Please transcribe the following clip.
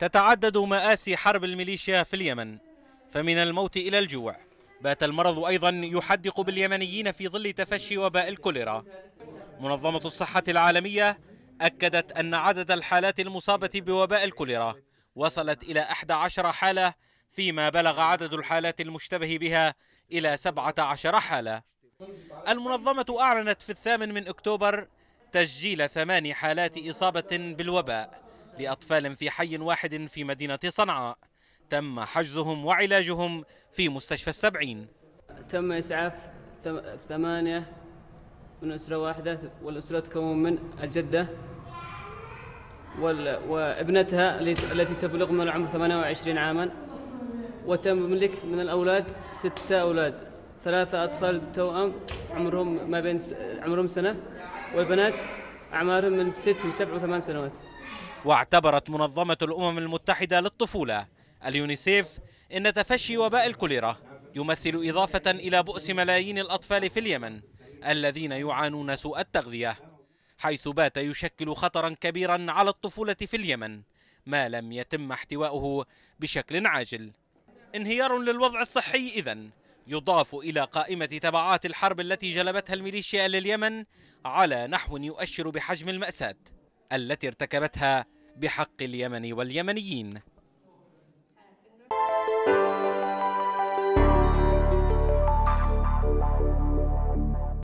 تتعدد مآسي حرب الميليشيا في اليمن فمن الموت إلى الجوع بات المرض أيضا يحدق باليمنيين في ظل تفشي وباء الكوليرا منظمة الصحة العالمية أكدت أن عدد الحالات المصابة بوباء الكوليرا وصلت إلى 11 حالة فيما بلغ عدد الحالات المشتبه بها إلى 17 حالة المنظمة أعلنت في الثامن من أكتوبر تسجيل ثمان حالات إصابة بالوباء لأطفال في حي واحد في مدينة صنعاء تم حجزهم وعلاجهم في مستشفى السبعين تم إسعاف ثمانية من أسرة واحدة والأسرة تكون من الجدة وابنتها التي تبلغ من العمر 28 عاما وتم ملك من الأولاد ستة أولاد ثلاثة أطفال توأم عمرهم ما بين عمرهم سنة والبنات أعمارهم من ست وسبع وثمان سنوات واعتبرت منظمة الأمم المتحدة للطفولة اليونيسيف إن تفشي وباء الكوليرا يمثل إضافة إلى بؤس ملايين الأطفال في اليمن الذين يعانون سوء التغذية حيث بات يشكل خطرا كبيرا على الطفولة في اليمن ما لم يتم احتوائه بشكل عاجل انهيار للوضع الصحي إذن يضاف إلى قائمة تبعات الحرب التي جلبتها الميليشيا لليمن على نحو يؤشر بحجم المأساة التي ارتكبتها بحق اليمن واليمنيين